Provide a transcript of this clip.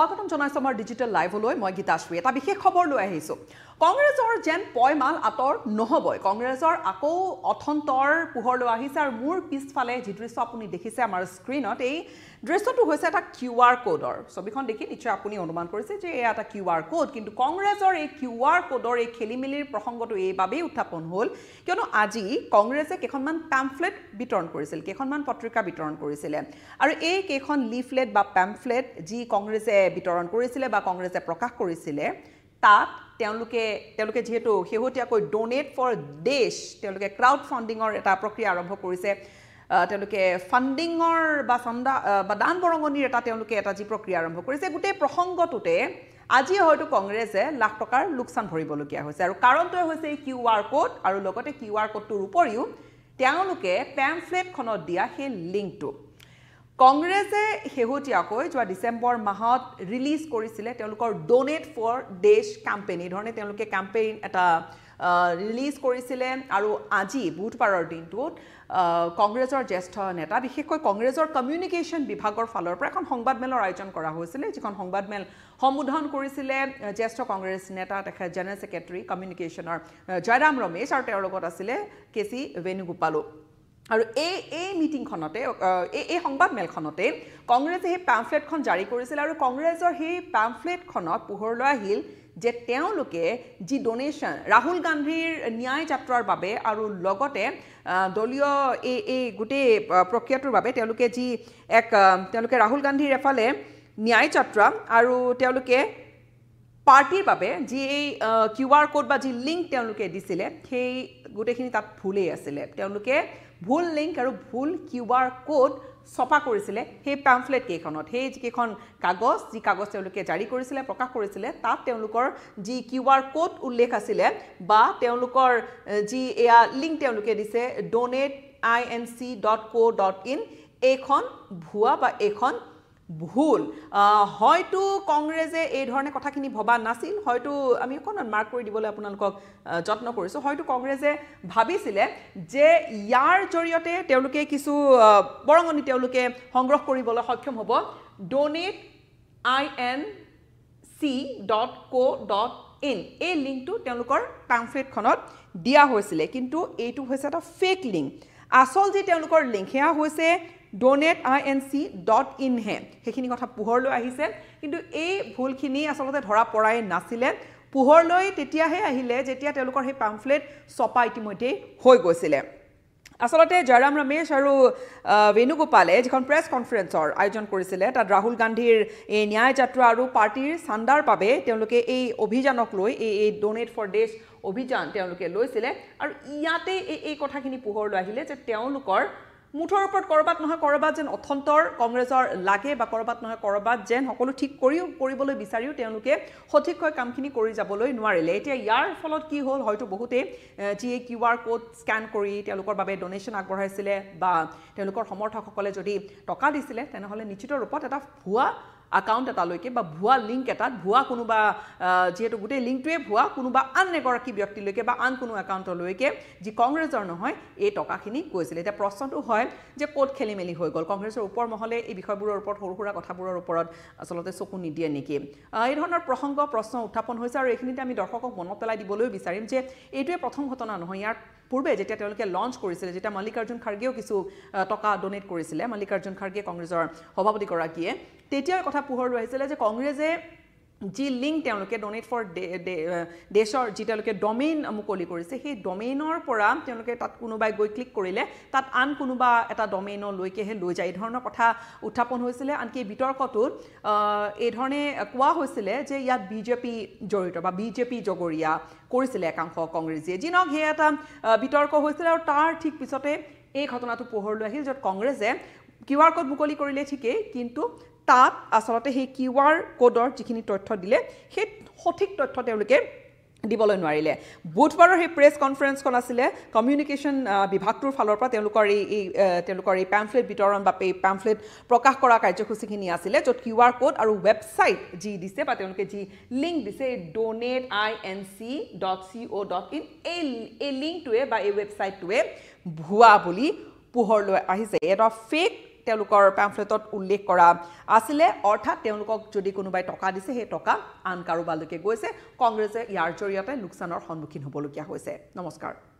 স্বাগতম জনাইছো আমাৰ ডিজিটেল লাইভলৈ মই গীতাশ্ৰী এটা বিশেষ খবৰ লৈ আহিছোঁ কংগ্ৰেছৰ যেন পয়মাল আঁতৰ নহ'বই কংগ্ৰেছৰ আকৌ অথন্তৰ পোহৰ লৈ আহিছে আৰু মোৰ পিছফালে যি দৃশ্য আপুনি দেখিছে আমাৰ স্ক্ৰীণত এই দৃশ্যটো হৈছে এটা কিউ আৰ কোডৰ ছবিখন দেখি নিশ্চয় আপুনি অনুমান কৰিছে যে এয়া এটা কিউ আৰ কোড কিন্তু কংগ্ৰেছৰ এই কিউ আৰ কোডৰ এই খেলিমেলিৰ প্ৰসংগটো এইবাবেই উত্থাপন হ'ল কিয়নো আজি কংগ্ৰেছে কেইখনমান পেম্পফ্লেট বিতৰণ কৰিছিল কেইখনমান পত্ৰিকা বিতৰণ কৰিছিলে আৰু এই কেইখন লিফলেট বা পেম্পফ্লেট যি কংগ্ৰেছে বিতৰণ কৰিছিলে বা কংগ্ৰেছে প্ৰকাশ কৰিছিলে তাত তেওঁলোকে তেওঁলোকে যিহেতু শেহতীয়াকৈ ড'নেট ফৰ দেশ তেওঁলোকে ক্ৰাউড ফাণ্ডিঙৰ এটা প্ৰক্ৰিয়া আৰম্ভ কৰিছে তেওঁলোকে ফাণ্ডিঙৰ বা চন্দা বা দান বৰঙণিৰ এটা তেওঁলোকে এটা যি প্ৰক্ৰিয়া আৰম্ভ কৰিছে গোটেই প্ৰসংগটোতে আজি হয়তো কংগ্ৰেছে লাখ টকাৰ লোকচান ভৰিবলগীয়া হৈছে আৰু কাৰণটোৱে হৈছে এই কিউ আৰ ক'ড আৰু লগতে কিউ আৰ ক'ডটোৰ উপৰিও তেওঁলোকে পেম্পলেটখনত দিয়া সেই লিংকটো কংগ্ৰেছে শেহতীয়াকৈ যোৱা ডিচেম্বৰ মাহত ৰিলিজ কৰিছিলে তেওঁলোকৰ ড'নেট ফৰ দেশ কেম্পেইন এই ধৰণে তেওঁলোকে কেম্পেইন এটা ৰিলিজ কৰিছিলে আৰু আজি বুধবাৰৰ দিনটোত কংগ্ৰেছৰ জ্যেষ্ঠ নেতা বিশেষকৈ কংগ্ৰেছৰ কমিউনিকেশ্যন বিভাগৰ ফালৰ পৰা এখন সংবাদমেলৰ আয়োজন কৰা হৈছিলে যিখন সংবাদমেল সম্বোধন কৰিছিলে জ্যেষ্ঠ কংগ্ৰেছ নেতা তেখেত জেনেৰেল ছেক্ৰেটেৰী কমিউনিকেশ্যনৰ জয়ৰাম ৰমেশ আৰু তেওঁৰ লগত আছিলে কে চি বেণুগোপালো আৰু এই এই মিটিংখনতে এই এই সংবাদমেলখনতে কংগ্ৰেছে সেই পাম্পলেটখন জাৰি কৰিছিল আৰু কংগ্ৰেছৰ সেই পাম্পলেটখনত পোহৰলৈ আহিল যে তেওঁলোকে যি ডনেশ্যন ৰাহুল গান্ধীৰ ন্যায় যাত্ৰাৰ বাবে আৰু লগতে দলীয় এই এই গোটেই প্ৰক্ৰিয়াটোৰ বাবে তেওঁলোকে যি এক তেওঁলোকে ৰাহুল গান্ধীৰ এফালে ন্যায় যাত্ৰা আৰু তেওঁলোকে পাৰ্টীৰ বাবে যি এই কিউ আৰ ক'ড বা যি লিংক তেওঁলোকে দিছিলে সেই গোটেইখিনি তাত ভুলেই আছিলে তেওঁলোকে ভুল লিংক আৰু ভুল কিউ আৰ ক'ড ছপা কৰিছিলে সেই পেম্ফলেটকেইখনত সেই যিকেইখন কাগজ যি কাগজ তেওঁলোকে জাৰি কৰিছিলে প্ৰকাশ কৰিছিলে তাত তেওঁলোকৰ যি কিউ আৰ ক'ড উল্লেখ আছিলে বা তেওঁলোকৰ যি এয়া লিংক তেওঁলোকে দিছে donate I N C dot co' dot in এইখন ভুৱা বা এইখন ভুল হয়তো কংগ্ৰেছে এই ধৰণে কথাখিনি ভবা নাছিল হয়তো আমি অকণমান মাৰ্ক কৰি দিবলৈ আপোনালোকক যত্ন কৰিছোঁ হয়তো কংগ্ৰেছে ভাবিছিলে যে ইয়াৰ জৰিয়তে তেওঁলোকে কিছু বৰঙণি তেওঁলোকে সংগ্ৰহ কৰিবলৈ সক্ষম হ'ব donate I N C dot co' dot in এই লিংকটো তেওঁলোকৰ পাংফ্লেটখনত দিয়া হৈছিলে কিন্তু এইটো হৈছে এটা ফেক লিংক আচল যি তেওঁলোকৰ লিংক সেয়া হৈছে donate I N C dot ইনহে সেইখিনি কথা পোহৰলৈ আহিছে কিন্তু এই ভুলখিনি আচলতে ধৰা পৰাই নাছিলে পোহৰলৈ তেতিয়াহে আহিলে যেতিয়া তেওঁলোকৰ সেই পাম্পলেট ছপা ইতিমধ্যেই হৈ গৈছিলে আচলতে জয়ৰাম ৰমেশ আৰু বেণুগোপালে যিখন প্ৰেছ কনফাৰেন্সৰ আয়োজন কৰিছিলে তাত ৰাহুল গান্ধীৰ এই ন্যায়যাত্ৰা আৰু পাৰ্টীৰ চান্দাৰ বাবে তেওঁলোকে এই অভিযানক লৈ এই এই ডনেট ফৰ ডেছ অভিযান তেওঁলোকে লৈছিলে আৰু ইয়াতে এই এই কথাখিনি পোহৰলৈ আহিলে যে তেওঁলোকৰ মুঠৰ ওপৰত ক'ৰবাত নহয় ক'ৰবাত যেন অথন্তৰ কংগ্ৰেছৰ লাগে বা ক'ৰবাত নহয় ক'ৰবাত যেন সকলো ঠিক কৰিও কৰিবলৈ বিচাৰিও তেওঁলোকে সঠিককৈ কামখিনি কৰি যাবলৈ নোৱাৰিলে এতিয়া ইয়াৰ ফলত কি হ'ল হয়তো বহুতেই যিয়ে কিউ আৰ ক'ড স্কেন কৰি তেওঁলোকৰ বাবে ডনেশ্যন আগবঢ়াইছিলে বা তেওঁলোকৰ সমৰ্থকসকলে যদি টকা দিছিলে তেনেহ'লে নিশ্চিত ৰূপত এটা ভুৱা একাউণ্ট এটালৈকে বা ভুৱা লিংক এটাত ভুৱা কোনোবা যিহেতু গোটেই লিংকটোৱে ভুৱা কোনোবা আন এগৰাকী ব্যক্তিলৈকে বা আন কোনো একাউণ্টলৈকে যি কংগ্ৰেছৰ নহয় এই টকাখিনি গৈছিলে এতিয়া প্ৰশ্নটো হয় যে ক'ত খেলি মেলি হৈ গ'ল কংগ্ৰেছৰ ওপৰ মহলে এই বিষয়বোৰৰ ওপৰত সৰু সুৰা কথাবোৰৰ ওপৰত আচলতে চকু নিদিয়ে নেকি এই ধৰণৰ প্ৰসংগ প্ৰশ্ন উত্থাপন হৈছে আৰু এইখিনিতে আমি দৰ্শকক মনত পেলাই দিবলৈও বিচাৰিম যে এইটোৱে প্ৰথম ঘটনা নহয় ইয়াৰ পূৰ্বে যেতিয়া তেওঁলোকে লঞ্চ কৰিছিলে যেতিয়া মল্লিকাৰ্জুন খাৰ্গেও কিছু টকা ড'নেট কৰিছিলে মল্লিকাৰ্জুন খাৰ্গে কংগ্ৰেছৰ সভাপতিগৰাকীয়ে তেতিয়াৰ কথা পোহৰলৈ আহিছিলে যে কংগ্ৰেছে যি লিংক তেওঁলোকে ডনেট ফৰ দেশৰ যি তেওঁলোকে ডমেইন মুকলি কৰিছে সেই ডমেইনৰ পৰা তেওঁলোকে তাত কোনোবাই গৈ ক্লিক কৰিলে তাত আন কোনোবা এটা ডমেইনলৈকেহে লৈ যায় এইধৰণৰ কথা উত্থাপন হৈছিলে আনকি বিতৰ্কটোত এইধৰণে কোৱা হৈছিলে যে ইয়াত বি জে পি জড়িত বা বি জে পি জগৰীয়া কৰিছিলে একাংশ কংগ্ৰেছীয়ে যি নহওক সেয়া এটা বিতৰ্ক হৈছিলে আৰু তাৰ ঠিক পিছতে এই ঘটনাটো পোহৰলৈ আহিল য'ত কংগ্ৰেছে কিউ আৰ ক'ড মুকলি কৰিলে ঠিকেই কিন্তু তাত আচলতে সেই কিউ আৰ কোডৰ যিখিনি তথ্য দিলে সেই সঠিক তথ্য তেওঁলোকে দিবলৈ নোৱাৰিলে বুধবাৰৰ সেই প্ৰেছ কনফাৰেন্সখন আছিলে কমিউনিকেশ্যন বিভাগটোৰ ফালৰ পৰা তেওঁলোকৰ এই এই তেওঁলোকৰ এই পেম্ফলেট বিতৰণ বা এই পেম্ফলেট প্ৰকাশ কৰা কাৰ্যসূচীখিনি আছিলে য'ত কিউ আৰ কোড আৰু ৱেবছাইট যি দিছে বা তেওঁলোকে যি লিংক দিছে এই donate I N C dot C O' dot in এই এই লিংকটোৱে বা এই ৱেবছাইটটোৱে ভুৱা বুলি পোহৰলৈ আহিছে এটা ফেক তেওঁলোকৰ পেম্ফলেটত উল্লেখ কৰা আছিলে অৰ্থাৎ তেওঁলোকক যদি কোনোবাই টকা দিছে সেই টকা আন কাৰোবালৈকে গৈছে কংগ্ৰেছে ইয়াৰ জৰিয়তে লোকচানৰ সন্মুখীন হ'বলগীয়া হৈছে নমস্কাৰ